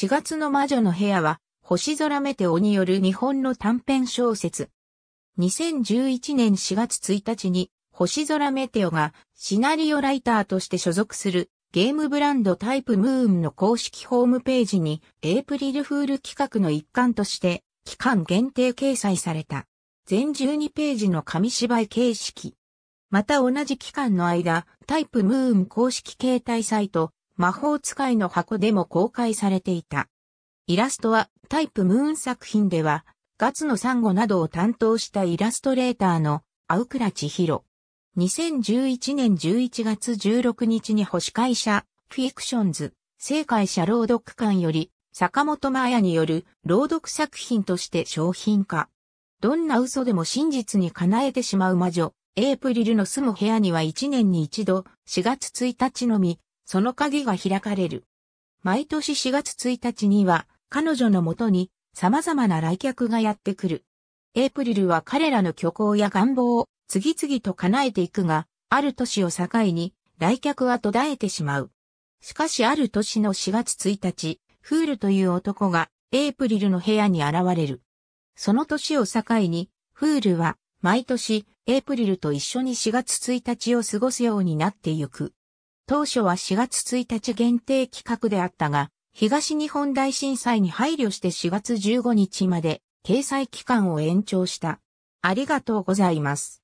4月の魔女の部屋は、星空メテオによる日本の短編小説。2011年4月1日に、星空メテオがシナリオライターとして所属するゲームブランドタイプムーンの公式ホームページにエイプリルフール企画の一環として期間限定掲載された。全12ページの紙芝居形式。また同じ期間の間、タイプムーン公式携帯サイト魔法使いの箱でも公開されていた。イラストはタイプムーン作品では、ガツのサンゴなどを担当したイラストレーターの青倉千尋。2011年11月16日に星会社、フィクションズ、正解者朗読館より、坂本真綾による朗読作品として商品化。どんな嘘でも真実に叶えてしまう魔女、エイプリルの住む部屋には1年に一度、4月1日のみ、その鍵が開かれる。毎年4月1日には、彼女のもとに様々な来客がやってくる。エイプリルは彼らの虚構や願望を次々と叶えていくが、ある年を境に来客は途絶えてしまう。しかしある年の4月1日、フールという男がエイプリルの部屋に現れる。その年を境に、フールは毎年エイプリルと一緒に4月1日を過ごすようになってゆく。当初は4月1日限定企画であったが、東日本大震災に配慮して4月15日まで掲載期間を延長した。ありがとうございます。